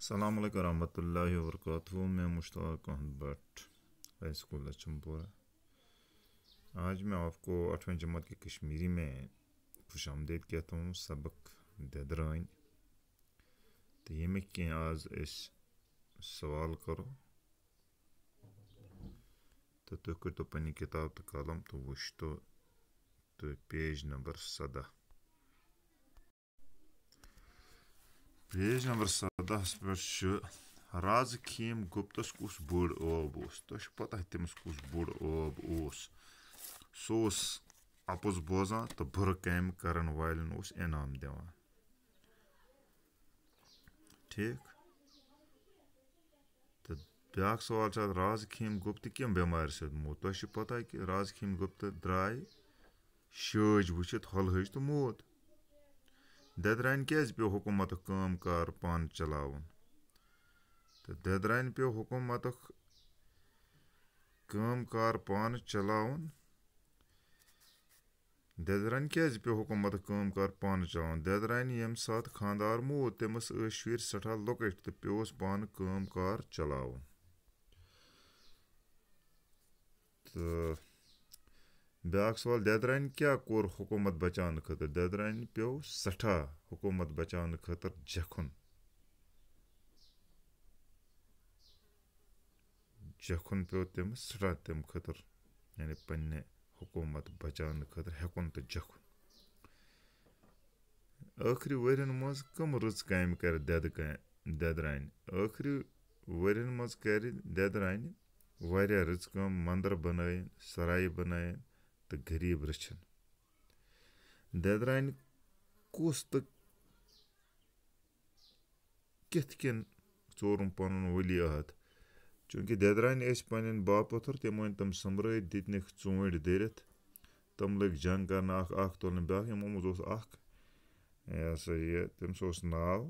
السلام علیکم ورحمۃ اللہ وبرکاتہ میں Mushtaq Ahmad Bhat high school Lachhampora آج میں آپ کو اٹھویں جماعت کے کشمیری میں خوش آمدید کہتا ہوں سبق ددرائن تو آز سوال کرو تو ترتو پتاب تو کالم تو وشتو پیج نمبر سدہ پیج نمبر سدہ پہ راز خیم گپتس کس بوڑ تہ پتہ تمہ کس بوڑ عوب سپز بوزان تو بر کم کر والع دیا سوال راز خین گپت کم بمار ست تہو پتہ کہ راز خین گپتہ دراع شاج وچت ہلہج تو موت ددرانہِ کیٛازِ پیٚو حکوٗمتُک کٲم کار پانہٕ چلاوُن تہٕ ددرانہِ پیٚو حکوٗمتُک کٲم کار پانہٕ چلاوُن دیدرانہِ کیٛازِ پیٚو حکوٗمتُک کٲم کار پانہٕ چلاوُن دیدرانہِ ییٚمہِ ساتہٕ خانٛدار موٗد تٔمِس ٲسۍ شُرۍ سٮ۪ٹھاہ لۄکٕٹۍ تہٕ پیوٚوُس پانہٕ کٲم کار چلاوُن تہٕ بیاکھ سوال دان کے کو حکومت بچا دانہ پٹاہ حکومت بچا خاطر جکن جکن پٹھا تمہر یعنی پنہ حكومت بچا ہکن تو دٮ۪درانہِ ٲخری ورن منٛز کَرِ دٮ۪درانہِ واریاہ رٕژ کٲم ردر بَنٲیِن سَرایہِ بَنٲیِن تہٕ تہٕ غریٖب رٔچھِن کُس کِتھ کٔنۍ ژورُم پَنُن ؤلی تو چوٗنٛکہِ رچن ٲسۍ کس تو تِم کن تِم پن ولیات ژوٗنٛٹھۍ دٔرِتھ تِم لٔگۍ جنٛگ کَرنہٕ اَکھ اَکھ تُلنہٕ بیٛاکھ یِمو منٛز اوس اَکھ یہِ ہَسا یہِ تٔمِس اوس ناو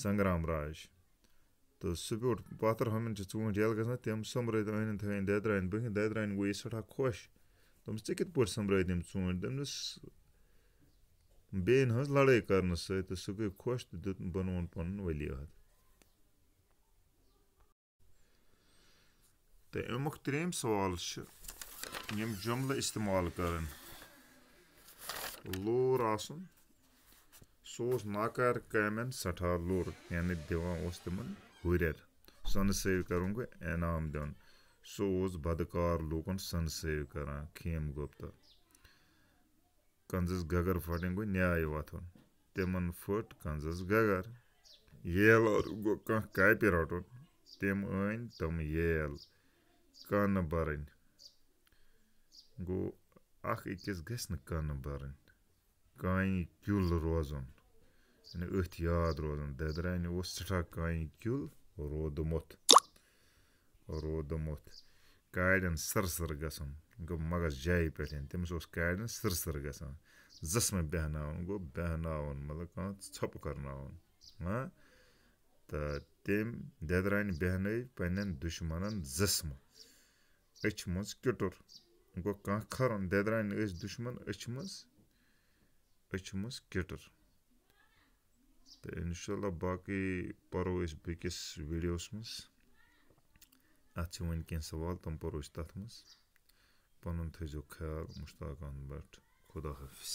سنٛگرام راج تو سب پیٹ پاتر ہمی چون جیل گا تم سببرد آن تھے دیدرائن بکنگ دیدرانے گوئی ساٹھ خوش دم ٹھیک کت سرد بین لڑائی کرنا سو سکے خوش تو دون ولیاد تو امیک تری سوال سے یہ جملہ استعمال کر لور آ ساکارکام سٹھا لو یعنی دن ہریتر سن سیو دیُن سُہ اوس بدکار لوٗکَن سۄنہٕ سنسو کر کھیم گپتہ کنزس گگر ییل گوٚو کانٛہہ کاپہِ رَٹُن تِم أنۍ تِم ییل کَنہٕ بَرٕنۍ گوٚو اَکھ أکِس گژھِ نہٕ کَنہٕ بَرٕنۍ کانہِ کیُل روزُن یعنی أتھۍ یاد روزان دٔدرانہِ اوس سٮ۪ٹھاہ کانہِ کیُل رودمُت رودمُت کاڑٮ۪ن سرسر گژھُن گوٚو مغز جایہِ پٮ۪ٹھ تٔمِس اوس کاڑٮ۪ن سرسر گژھان زَسمہٕ بیٚہناوُن گوٚو بیٚہناوُن مطلب کانٛہہ ژھۄپہٕ کَرناوُن ہاں تہٕ تٔمۍ دٮ۪درانہِ بیٚہنٲے پنٛنٮ۪ن دُشمَنَن زَسمہٕ أچھِ منٛز کِٹُر گوٚو کانٛہہ کھَرُن دٮ۪درانہِ ٲسۍ دُشمَن أچھِ منٛز أچھِ منٛز کِٹُر تو انشاء اللہ باقی پاروس ویڈیوس مزے ون کوال تم پارو تنزو خیال مشتاق احمد بٹ خدا حافظ